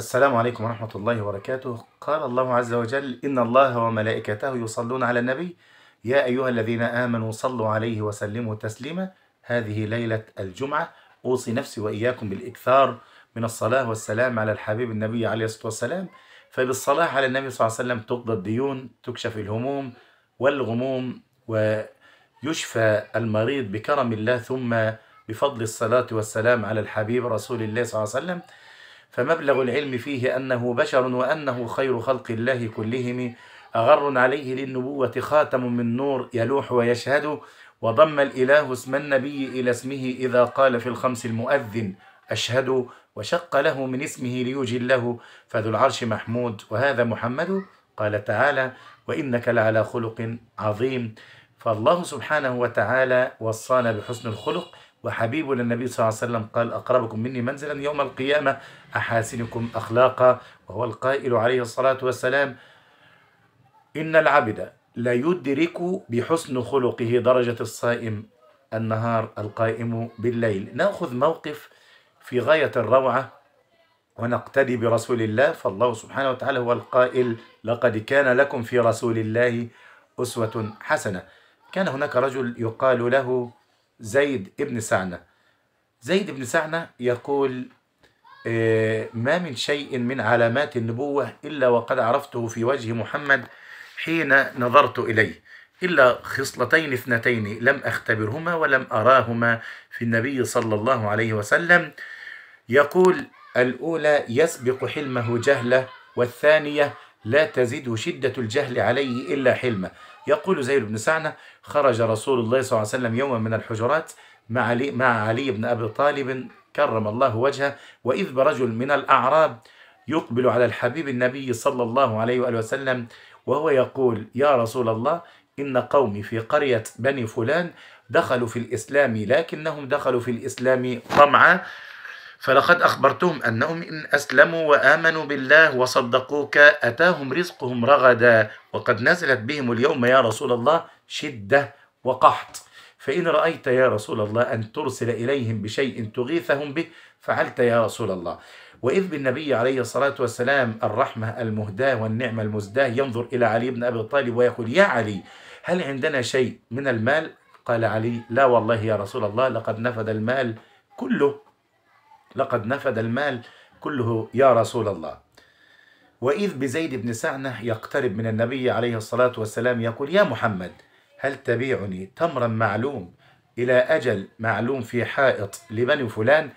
السلام عليكم ورحمة الله وبركاته قال الله عز وجل إن الله وملائكته يصلون على النبي يا أيها الذين آمنوا صلوا عليه وسلموا تسليما هذه ليلة الجمعة أوصي نفسي وإياكم بالإكثار من الصلاة والسلام على الحبيب النبي عليه الصلاة والسلام فبالصلاة على النبي صلى الله عليه وسلم تقضى الديون تكشف الهموم والغموم ويشفى المريض بكرم الله ثم بفضل الصلاة والسلام على الحبيب رسول الله صلى الله عليه وسلم فمبلغ العلم فيه أنه بشر وأنه خير خلق الله كلهم أغر عليه للنبوة خاتم من نور يلوح ويشهد وضم الإله اسم النبي إلى اسمه إذا قال في الخمس المؤذن أشهد وشق له من اسمه ليوجي له فذو العرش محمود وهذا محمد قال تعالى وإنك لعلى خلق عظيم فالله سبحانه وتعالى وصانا بحسن الخلق وحبيبنا النبي صلى الله عليه وسلم قال أقربكم مني منزلا يوم القيامة أحاسنكم أخلاقا وهو القائل عليه الصلاة والسلام إن العبد لا يدرك بحسن خلقه درجة الصائم النهار القائم بالليل ناخذ موقف في غاية الروعة ونقتدي برسول الله فالله سبحانه وتعالى هو القائل لقد كان لكم في رسول الله أسوة حسنة كان هناك رجل يقال له زيد ابن سعنة زيد ابن سعنة يقول آه، ما من شيء من علامات النبوة إلا وقد عرفته في وجه محمد حين نظرت إليه إلا خصلتين اثنتين لم أختبرهما ولم أراهما في النبي صلى الله عليه وسلم يقول الأولى يسبق حلمه جهله والثانية لا تزيد شدة الجهل عليه إلا حلمه يقول زيد بن سعنة خرج رسول الله صلى الله عليه وسلم يوما من الحجرات مع علي, مع علي بن أبي طالب كرم الله وجهه وإذ برجل من الأعراب يقبل على الحبيب النبي صلى الله عليه وآله وسلم وهو يقول يا رسول الله إن قومي في قرية بني فلان دخلوا في الإسلام لكنهم دخلوا في الإسلام طمعا فلقد أخبرتهم أنهم إن أسلموا وآمنوا بالله وصدقوك أتاهم رزقهم رغدا وقد نزلت بهم اليوم يا رسول الله شدة وقحط فإن رأيت يا رسول الله أن ترسل إليهم بشيء تغيثهم به فعلت يا رسول الله وإذ بالنبي عليه الصلاة والسلام الرحمة المهداة والنعمة المزداة ينظر إلى علي بن أبي طالب ويقول يا علي هل عندنا شيء من المال قال علي لا والله يا رسول الله لقد نفد المال كله لقد نفد المال كله يا رسول الله وإذ بزيد بن سعنة يقترب من النبي عليه الصلاة والسلام يقول يا محمد هل تبيعني تمرا معلوم إلى أجل معلوم في حائط لبني فلان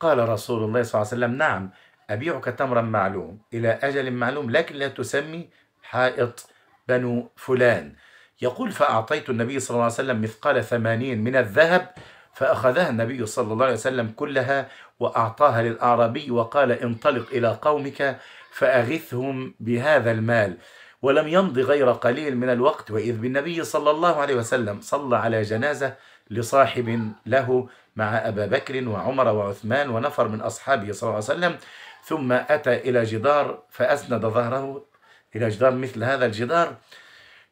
قال رسول الله صلى الله عليه وسلم نعم أبيعك تمرا معلوم إلى أجل معلوم لكن لا تسمي حائط بنو فلان يقول فأعطيت النبي صلى الله عليه وسلم مثقال ثمانين من الذهب فأخذها النبي صلى الله عليه وسلم كلها وأعطاها للأعرابي وقال انطلق إلى قومك فأغثهم بهذا المال ولم يمض غير قليل من الوقت وإذ بالنبي صلى الله عليه وسلم صلى على جنازة لصاحب له مع أبا بكر وعمر وعثمان ونفر من أصحابه صلى الله عليه وسلم ثم أتى إلى جدار فأسند ظهره إلى جدار مثل هذا الجدار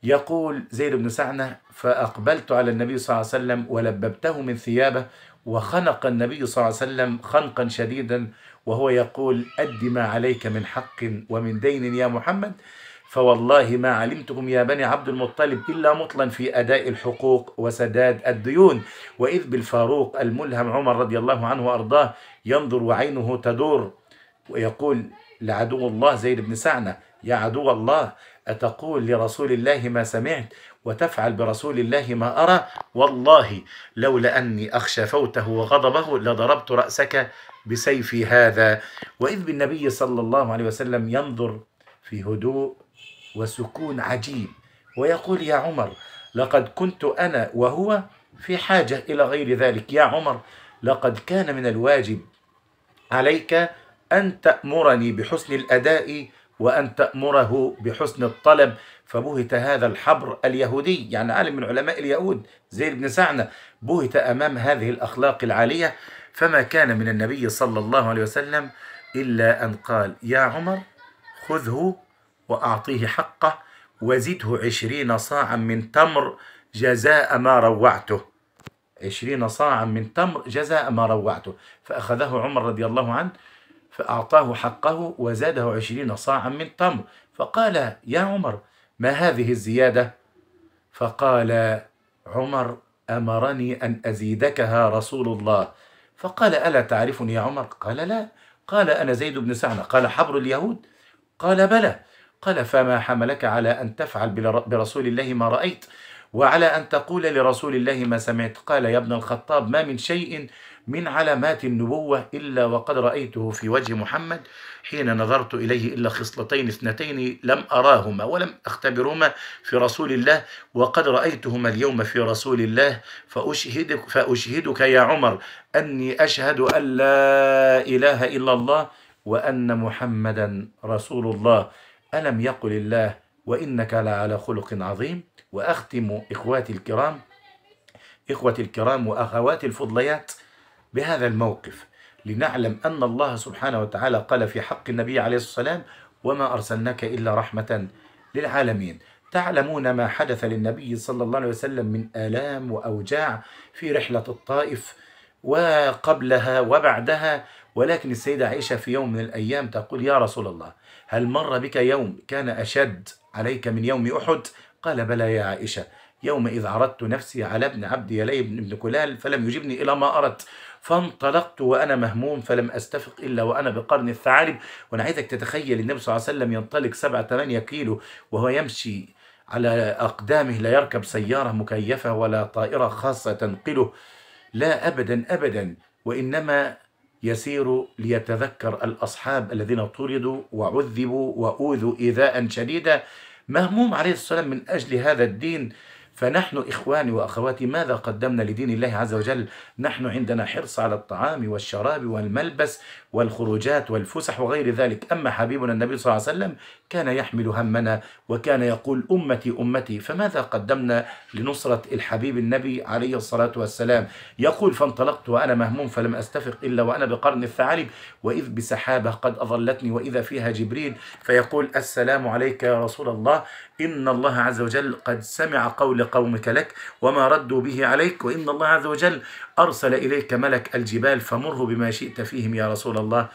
يقول زيد بن سعنة فأقبلت على النبي صلى الله عليه وسلم ولببته من ثيابه وخنق النبي صلى الله عليه وسلم خنقا شديدا وهو يقول أد ما عليك من حق ومن دين يا محمد فوالله ما علمتكم يا بني عبد المطلب إلا مطلا في أداء الحقوق وسداد الديون وإذ بالفاروق الملهم عمر رضي الله عنه وأرضاه ينظر وعينه تدور ويقول لعدو الله زيد بن سعنة يا عدو الله أتقول لرسول الله ما سمعت وتفعل برسول الله ما أرى والله لولا أني أخشى فوته وغضبه لضربت رأسك بسيفي هذا وإذ بالنبي صلى الله عليه وسلم ينظر في هدوء وسكون عجيب ويقول يا عمر لقد كنت أنا وهو في حاجة إلى غير ذلك يا عمر لقد كان من الواجب عليك أن تأمرني بحسن الأداء وأن تأمره بحسن الطلب فبهت هذا الحبر اليهودي يعني عالم من علماء اليهود زيد بن سعنة بهت أمام هذه الأخلاق العالية فما كان من النبي صلى الله عليه وسلم إلا أن قال يا عمر خذه وأعطيه حقه وزده عشرين صاعا من تمر جزاء ما روعته عشرين صاعا من تمر جزاء ما روعته فأخذه عمر رضي الله عنه فأعطاه حقه وزاده عشرين صاعا من تمر فقال يا عمر ما هذه الزيادة؟ فقال عمر أمرني أن أزيدكها رسول الله فقال ألا تعرفني يا عمر؟ قال لا قال أنا زيد بن سعنة قال حبر اليهود؟ قال بلى قال فما حملك على أن تفعل برسول الله ما رأيت وعلى أن تقول لرسول الله ما سمعت قال يا ابن الخطاب ما من شيء من علامات النبوة إلا وقد رأيته في وجه محمد حين نظرت إليه إلا خصلتين اثنتين لم أراهما ولم أختبرهما في رسول الله وقد رأيتهما اليوم في رسول الله فأشهدك, فأشهدك يا عمر أني أشهد أن لا إله إلا الله وأن محمدا رسول الله ألم يقل الله وإنك لعلى خلق عظيم وأختم إخواتي الكرام إخوتي الكرام وأخواتي الفضليات بهذا الموقف لنعلم أن الله سبحانه وتعالى قال في حق النبي عليه الصلاة والسلام وما أرسلناك إلا رحمة للعالمين تعلمون ما حدث للنبي صلى الله عليه وسلم من آلام وأوجاع في رحلة الطائف وقبلها وبعدها ولكن السيدة عائشة في يوم من الأيام تقول يا رسول الله هل مر بك يوم كان أشد عليك من يوم أحد قال بلى يا عائشة يومئذ عرضت نفسي على ابن عبد يلي بن كلال فلم يجبني إلى ما أردت فانطلقت وأنا مهموم فلم أستفق إلا وأنا بقرن الثعالب وأنا عايزك تتخيل النبي صلى الله عليه وسلم ينطلق سبعة ثمانية كيلو وهو يمشي على أقدامه لا يركب سيارة مكيفة ولا طائرة خاصة تنقله لا أبدا أبدا وإنما يسير ليتذكر الأصحاب الذين طردوا وعذبوا وأوذوا إيذاء شديدا مهموم عليه والسلام من أجل هذا الدين فنحن إخواني وأخواتي ماذا قدمنا لدين الله عز وجل نحن عندنا حرص على الطعام والشراب والملبس والخروجات والفسح وغير ذلك أما حبيبنا النبي صلى الله عليه وسلم كان يحمل همنا وكان يقول أمتي أمتي فماذا قدمنا لنصرة الحبيب النبي عليه الصلاة والسلام يقول فانطلقت وأنا مهموم فلم أستفق إلا وأنا بقرن الثعالب وإذ بسحابة قد أظلتني وإذا فيها جبريل فيقول السلام عليك يا رسول الله إن الله عز وجل قد سمع قول قومك لك وما ردوا به عليك وإن الله عز وجل أرسل إليك ملك الجبال فمره بما شئت فيهم يا رسول الله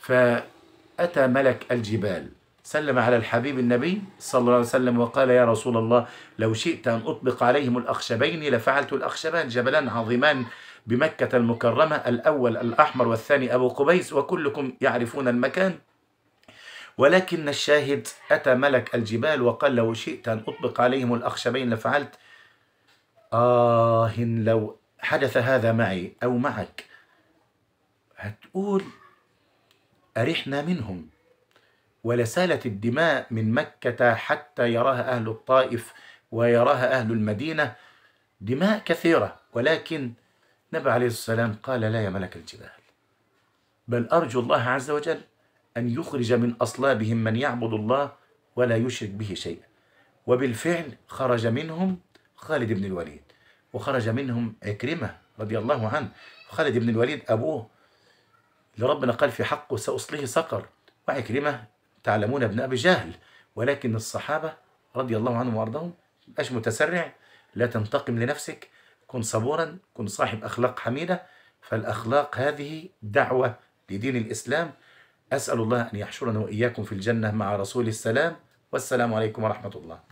فأتى ملك الجبال سلم على الحبيب النبي صلى الله عليه وسلم وقال يا رسول الله لو شئت أن أطبق عليهم الأخشبين لفعلت الأخشبان جبلان عظيمان بمكة المكرمة الأول الأحمر والثاني أبو قبيس وكلكم يعرفون المكان ولكن الشاهد أتى ملك الجبال وقال لو شئت أن أطبق عليهم الأخشبين لفعلت آه لو حدث هذا معي أو معك هتقول أرحنا منهم ولسالت الدماء من مكة حتى يراها أهل الطائف ويراها أهل المدينة دماء كثيرة ولكن نبي عليه الصلاة والسلام قال لا يا ملك الجبال بل أرجو الله عز وجل أن يخرج من أصلابهم من يعبد الله ولا يشرك به شيئا وبالفعل خرج منهم خالد بن الوليد وخرج منهم عكرمة رضي الله عنه خالد بن الوليد أبوه لربنا قال في حقه سأصله سقر وعكرمة تعلمون ابن أبي جهل ولكن الصحابة رضي الله عنهم وأرضهم مش متسرع لا تنتقم لنفسك كن صبورا كن صاحب أخلاق حميدة فالأخلاق هذه دعوة لدين الإسلام أسأل الله أن يحشرنا وإياكم في الجنة مع رسول السلام والسلام عليكم ورحمة الله